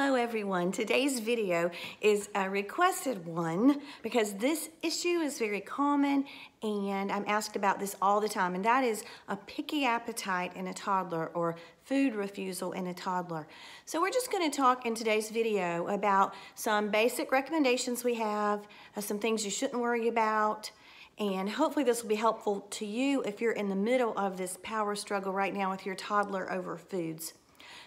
Hello everyone. Today's video is a requested one because this issue is very common and I'm asked about this all the time and that is a picky appetite in a toddler or food refusal in a toddler. So we're just gonna talk in today's video about some basic recommendations we have, uh, some things you shouldn't worry about, and hopefully this will be helpful to you if you're in the middle of this power struggle right now with your toddler over foods.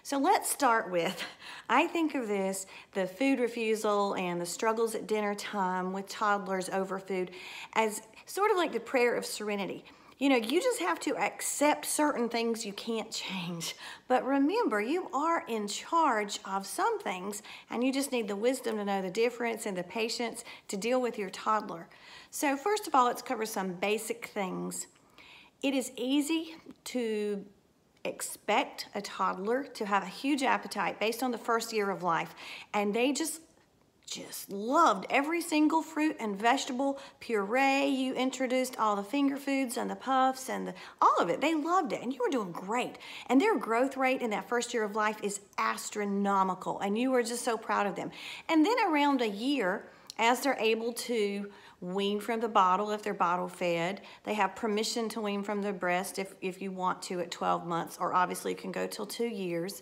So let's start with, I think of this, the food refusal and the struggles at dinner time with toddlers over food as sort of like the prayer of serenity. You know, you just have to accept certain things you can't change. But remember, you are in charge of some things, and you just need the wisdom to know the difference and the patience to deal with your toddler. So, first of all, let's cover some basic things. It is easy to expect a toddler to have a huge appetite based on the first year of life. And they just just loved every single fruit and vegetable puree you introduced, all the finger foods and the puffs and the, all of it. They loved it and you were doing great. And their growth rate in that first year of life is astronomical and you were just so proud of them. And then around a year, as they're able to wean from the bottle if they're bottle fed. They have permission to wean from the breast if, if you want to at 12 months, or obviously can go till two years.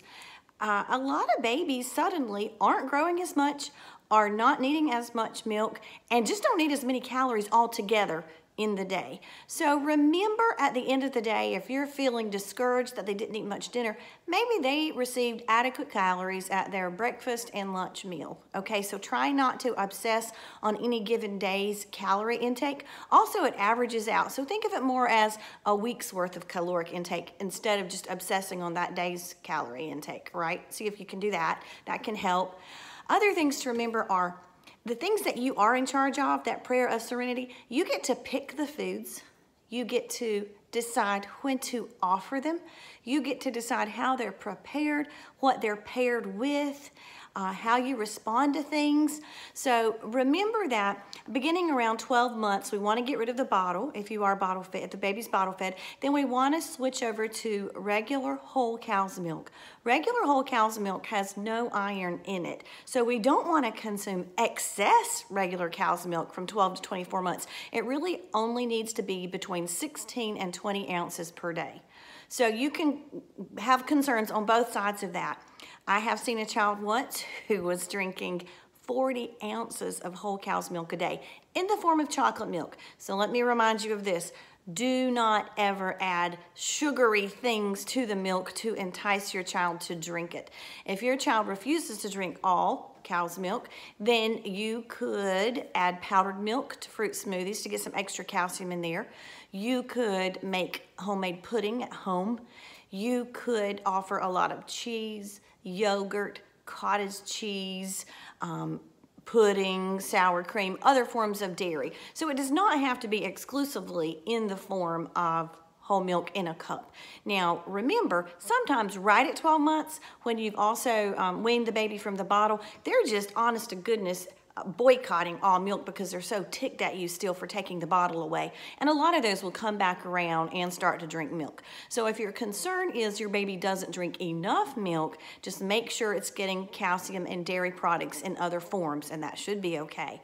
Uh, a lot of babies suddenly aren't growing as much, are not needing as much milk, and just don't need as many calories altogether in the day. So remember at the end of the day, if you're feeling discouraged that they didn't eat much dinner, maybe they received adequate calories at their breakfast and lunch meal. Okay, so try not to obsess on any given day's calorie intake. Also, it averages out. So think of it more as a week's worth of caloric intake instead of just obsessing on that day's calorie intake, right? See if you can do that. That can help. Other things to remember are the things that you are in charge of, that prayer of serenity, you get to pick the foods. You get to decide when to offer them. You get to decide how they're prepared, what they're paired with, uh, how you respond to things. So remember that beginning around 12 months, we want to get rid of the bottle if you are bottle fed, if the baby's bottle fed. Then we want to switch over to regular whole cow's milk. Regular whole cow's milk has no iron in it. So we don't want to consume excess regular cow's milk from 12 to 24 months. It really only needs to be between 16 and 20 ounces per day. So you can have concerns on both sides of that. I have seen a child once who was drinking 40 ounces of whole cow's milk a day in the form of chocolate milk. So let me remind you of this. Do not ever add sugary things to the milk to entice your child to drink it. If your child refuses to drink all cow's milk, then you could add powdered milk to fruit smoothies to get some extra calcium in there. You could make homemade pudding at home. You could offer a lot of cheese, yogurt, cottage cheese, um, pudding, sour cream, other forms of dairy. So it does not have to be exclusively in the form of whole milk in a cup. Now remember, sometimes right at 12 months, when you've also um, weaned the baby from the bottle, they're just honest to goodness boycotting all milk because they're so ticked at you still for taking the bottle away. And a lot of those will come back around and start to drink milk. So if your concern is your baby doesn't drink enough milk, just make sure it's getting calcium and dairy products in other forms and that should be okay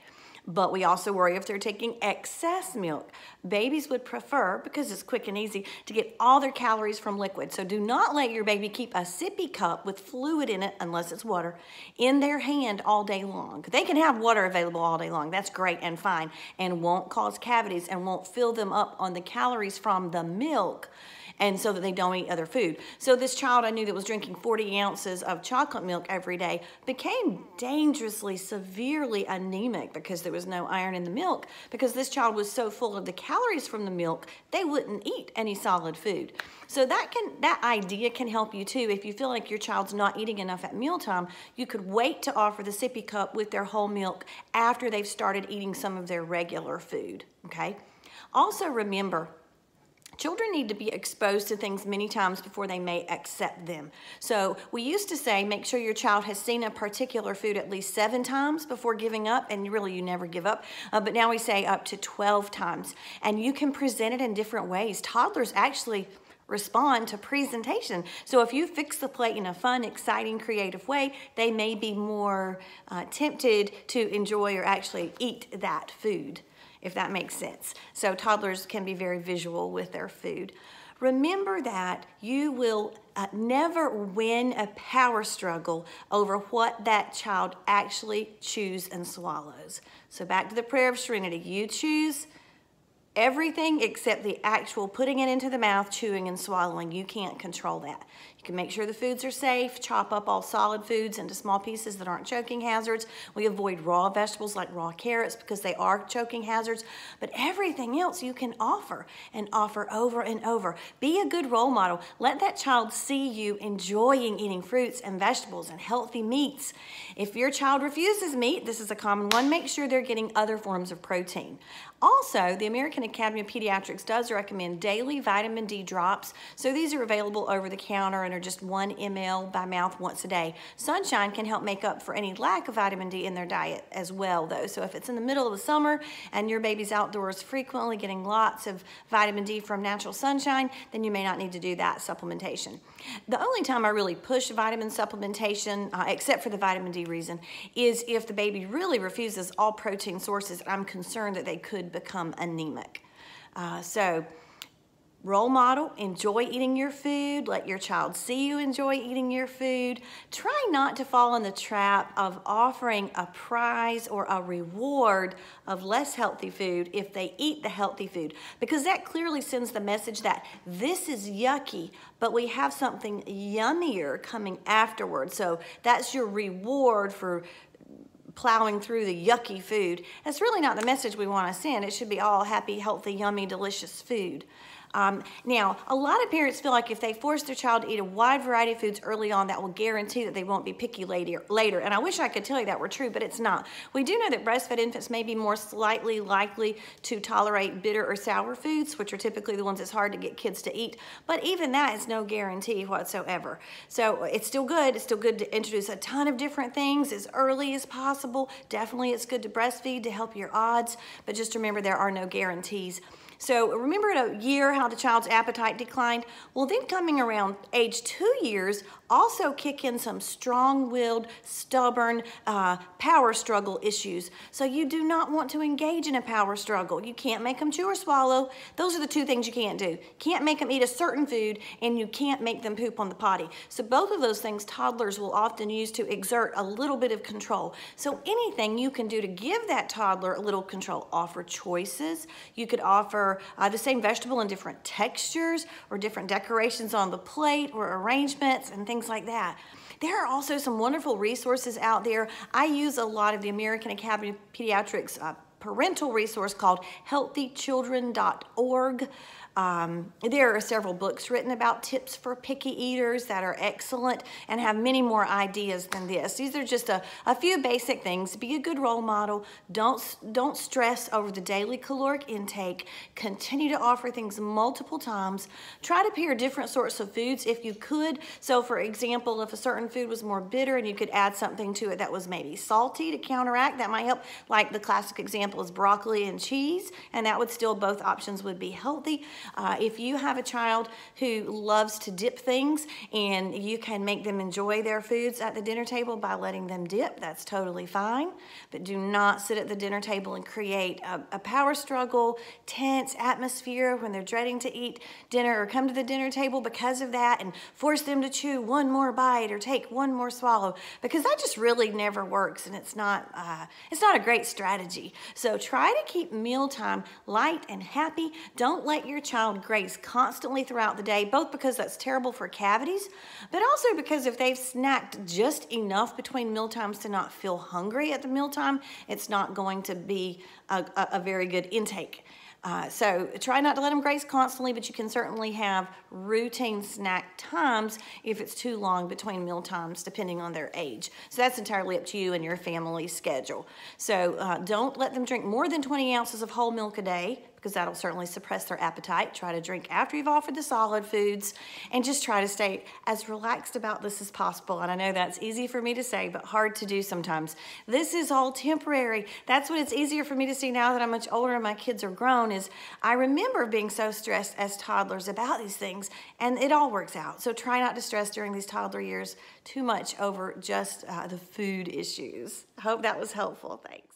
but we also worry if they're taking excess milk. Babies would prefer, because it's quick and easy, to get all their calories from liquid. So do not let your baby keep a sippy cup with fluid in it, unless it's water, in their hand all day long. They can have water available all day long. That's great and fine and won't cause cavities and won't fill them up on the calories from the milk and so that they don't eat other food. So this child I knew that was drinking 40 ounces of chocolate milk every day became dangerously, severely anemic because there was was no iron in the milk because this child was so full of the calories from the milk, they wouldn't eat any solid food. So that can that idea can help you too. If you feel like your child's not eating enough at mealtime, you could wait to offer the sippy cup with their whole milk after they've started eating some of their regular food, okay? Also remember, Children need to be exposed to things many times before they may accept them. So we used to say make sure your child has seen a particular food at least seven times before giving up, and really you never give up. Uh, but now we say up to 12 times. And you can present it in different ways. Toddlers actually respond to presentation. So if you fix the plate in a fun, exciting, creative way, they may be more uh, tempted to enjoy or actually eat that food, if that makes sense. So toddlers can be very visual with their food. Remember that you will uh, never win a power struggle over what that child actually chews and swallows. So back to the prayer of serenity. You choose Everything except the actual putting it into the mouth, chewing and swallowing, you can't control that. You can make sure the foods are safe, chop up all solid foods into small pieces that aren't choking hazards. We avoid raw vegetables like raw carrots because they are choking hazards, but everything else you can offer and offer over and over. Be a good role model. Let that child see you enjoying eating fruits and vegetables and healthy meats. If your child refuses meat, this is a common one, make sure they're getting other forms of protein. Also, the American Academy of Pediatrics does recommend daily vitamin D drops. So these are available over the counter and are just one ml by mouth once a day. Sunshine can help make up for any lack of vitamin D in their diet as well though. So if it's in the middle of the summer and your baby's outdoors frequently getting lots of vitamin D from natural sunshine, then you may not need to do that supplementation. The only time I really push vitamin supplementation, uh, except for the vitamin D reason, is if the baby really refuses all protein sources, I'm concerned that they could become anemic. Uh, so role model, enjoy eating your food, let your child see you enjoy eating your food. Try not to fall in the trap of offering a prize or a reward of less healthy food if they eat the healthy food, because that clearly sends the message that this is yucky, but we have something yummier coming afterward. So that's your reward for plowing through the yucky food. That's really not the message we want to send. It should be all happy, healthy, yummy, delicious food. Um, now, a lot of parents feel like if they force their child to eat a wide variety of foods early on, that will guarantee that they won't be picky later. later. And I wish I could tell you that were true, but it's not. We do know that breastfed infants may be more slightly likely to tolerate bitter or sour foods, which are typically the ones that's hard to get kids to eat. But even that is no guarantee whatsoever. So it's still good. It's still good to introduce a ton of different things as early as possible. Definitely it's good to breastfeed to help your odds, but just remember there are no guarantees. So remember at a year how the child's appetite declined Well, then coming around age two years also kick in some strong-willed, stubborn uh, power struggle issues. So you do not want to engage in a power struggle. You can't make them chew or swallow. Those are the two things you can't do. Can't make them eat a certain food and you can't make them poop on the potty. So both of those things toddlers will often use to exert a little bit of control. So anything you can do to give that toddler a little control, offer choices. You could offer uh, the same vegetable in different different textures or different decorations on the plate or arrangements and things like that. There are also some wonderful resources out there. I use a lot of the American Academy of Pediatrics uh, parental resource called healthychildren.org. Um, there are several books written about tips for picky eaters that are excellent and have many more ideas than this. These are just a, a few basic things. Be a good role model. Don't, don't stress over the daily caloric intake. Continue to offer things multiple times. Try to pair different sorts of foods if you could. So for example, if a certain food was more bitter and you could add something to it that was maybe salty to counteract, that might help. Like the classic example is broccoli and cheese, and that would still, both options would be healthy. Uh, if you have a child who loves to dip things and you can make them enjoy their foods at the dinner table by letting them dip, that's totally fine. But do not sit at the dinner table and create a, a power struggle, tense atmosphere when they're dreading to eat dinner or come to the dinner table because of that and force them to chew one more bite or take one more swallow because that just really never works and it's not, uh, it's not a great strategy. So try to keep mealtime light and happy. Don't let your child child graze constantly throughout the day, both because that's terrible for cavities, but also because if they've snacked just enough between mealtimes to not feel hungry at the mealtime, it's not going to be a, a, a very good intake. Uh, so try not to let them graze constantly, but you can certainly have routine snack times if it's too long between meal times, depending on their age. So that's entirely up to you and your family's schedule. So uh, don't let them drink more than 20 ounces of whole milk a day because that'll certainly suppress their appetite. Try to drink after you've offered the solid foods and just try to stay as relaxed about this as possible. And I know that's easy for me to say, but hard to do sometimes. This is all temporary. That's what it's easier for me to see now that I'm much older and my kids are grown is I remember being so stressed as toddlers about these things and it all works out. So try not to stress during these toddler years too much over just uh, the food issues. Hope that was helpful. Thanks.